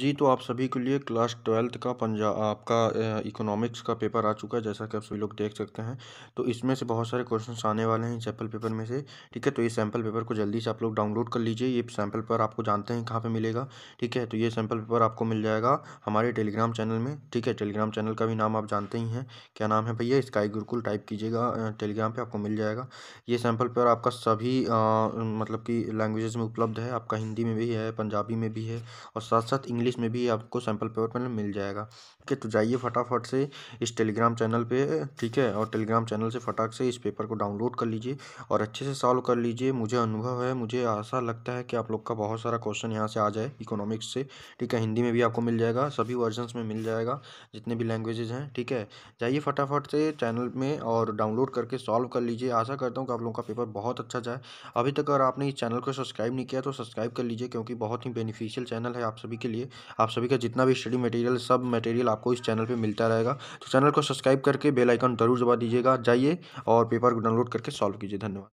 जी तो आप सभी के लिए क्लास ट्वेल्थ का पंजा आपका इकोनॉमिक्स का पेपर आ चुका है जैसा कि आप सभी लोग देख सकते हैं तो इसमें से बहुत सारे क्वेश्चंस आने वाले हैं सैम्पल पेपर में से ठीक है तो ये सैम्पल पेपर को जल्दी से आप लोग डाउनलोड कर लीजिए ये सैम्पल पेपर आपको जानते हैं कहाँ पे मिलेगा ठीक है तो ये सैम्पल पेपर आपको मिल जाएगा हमारे टेलीग्राम चैनल में ठीक है टेलीग्राम चैनल का भी नाम आप जानते ही हैं क्या नाम है भैया स्काई गुरुकुल टाइप कीजिएगा टेलीग्राम पर आपको मिल जाएगा ये सैम्पल पेपर आपका सभी मतलब कि लैंग्वेज में उपलब्ध है आपका हिंदी में भी है पंजाबी में भी है और साथ साथ इंग्लिश इंग्लिश में भी आपको सैम्पल पेपर में मिल जाएगा ठीक है तो जाइए फटाफट से इस टेलीग्राम चैनल पे ठीक है और टेलीग्राम चैनल से फटाक से इस पेपर को डाउनलोड कर लीजिए और अच्छे से सॉल्व कर लीजिए मुझे अनुभव है मुझे आशा लगता है कि आप लोग का बहुत सारा क्वेश्चन यहाँ से आ जाए इकोनॉमिक्स से ठीक है हिंदी में भी आपको मिल जाएगा सभी वर्जन्स में मिल जाएगा जितने भी लैंग्वेजेज हैं ठीक है जाइए फटाफट से चैनल में और डाउनलोड करके सॉल्व कर लीजिए आशा करता हूँ कि आप लोगों का पेपर बहुत अच्छा जाए अभी तक अगर आपने इस चैनल को सब्सक्राइब नहीं किया तो सब्सक्राइब कर लीजिए क्योंकि बहुत ही बेनिफिशियल चैनल है आप सभी के लिए आप सभी का जितना भी स्टडी मटेरियल सब मटेरियल आपको इस चैनल पर मिलता रहेगा तो चैनल को सब्सक्राइब करके बेलाइकन जरूर दबा दीजिएगा जाइए और पेपर को डाउनलोड करके सॉल्व कीजिए धन्यवाद